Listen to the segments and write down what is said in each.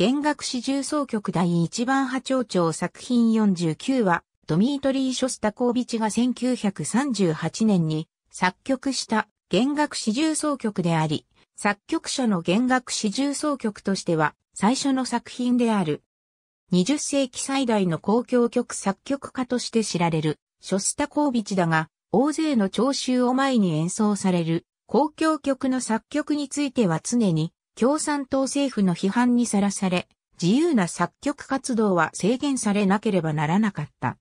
弦楽四重奏曲第一番波長長作品49は、ドミートリー・ショスタコービチが1938年に作曲した弦楽四重奏曲であり、作曲者の弦楽四重奏曲としては最初の作品である。20世紀最大の公共曲作曲家として知られるショスタコービチだが、大勢の聴衆を前に演奏される公共曲の作曲については常に共産党政府の批判にさらされ、自由な作曲活動は制限されなければならなかった。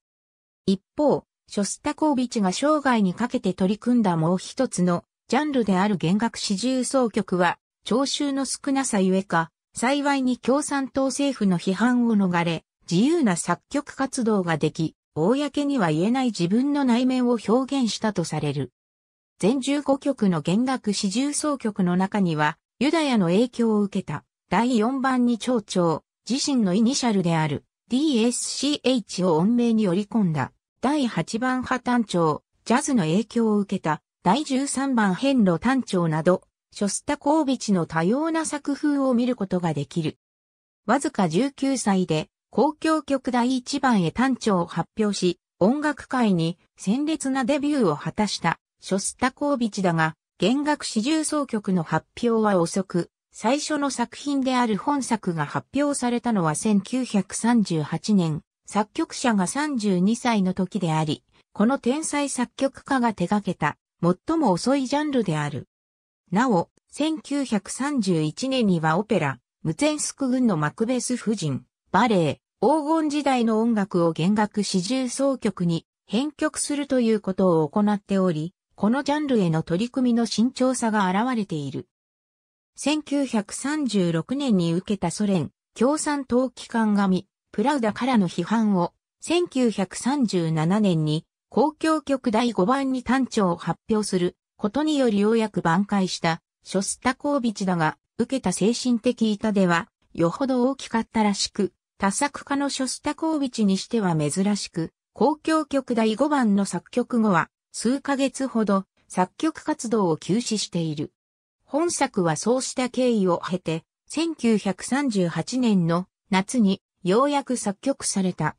一方、ショスタコービチが生涯にかけて取り組んだもう一つのジャンルである弦楽四重奏曲は、聴衆の少なさゆえか、幸いに共産党政府の批判を逃れ、自由な作曲活動ができ、公には言えない自分の内面を表現したとされる。全15曲の弦楽四重奏曲の中には、ユダヤの影響を受けた第4番に町長、自身のイニシャルである DSCH を音名に織り込んだ第8番派単調、ジャズの影響を受けた第13番変路単調など、ショスタコービチの多様な作風を見ることができる。わずか19歳で公共曲第1番へ単調を発表し、音楽界に鮮烈なデビューを果たしたショスタコービチだが、弦楽四重奏曲の発表は遅く、最初の作品である本作が発表されたのは1938年、作曲者が32歳の時であり、この天才作曲家が手掛けた最も遅いジャンルである。なお、1931年にはオペラ、ムツェンスク軍のマクベス夫人、バレエ、黄金時代の音楽を弦楽四重奏曲に編曲するということを行っており、このジャンルへの取り組みの慎重さが現れている。1936年に受けたソ連共産党機関紙プラウダからの批判を1937年に公共局第5番に単調を発表することによりようやく挽回したショスタコービチだが受けた精神的板ではよほど大きかったらしく多作家のショスタコービチにしては珍しく公共局第5番の作曲後は数ヶ月ほど作曲活動を休止している。本作はそうした経緯を経て、1938年の夏にようやく作曲された。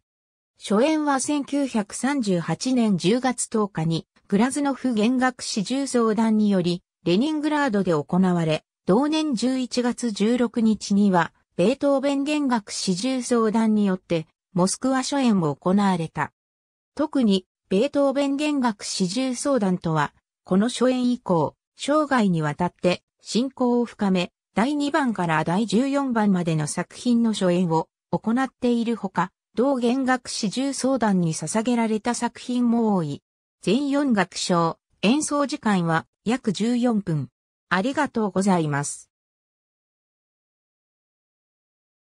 初演は1938年10月10日にグラズノフ弦楽四重奏団によりレニングラードで行われ、同年11月16日にはベートーベン弦楽四重奏団によってモスクワ初演も行われた。特にベートーベン弦楽四重奏団とは、この初演以降、生涯にわたって信仰を深め、第2番から第14番までの作品の初演を行っているほか、同弦楽四重奏団に捧げられた作品も多い。全4楽章、演奏時間は約14分。ありがとうございます。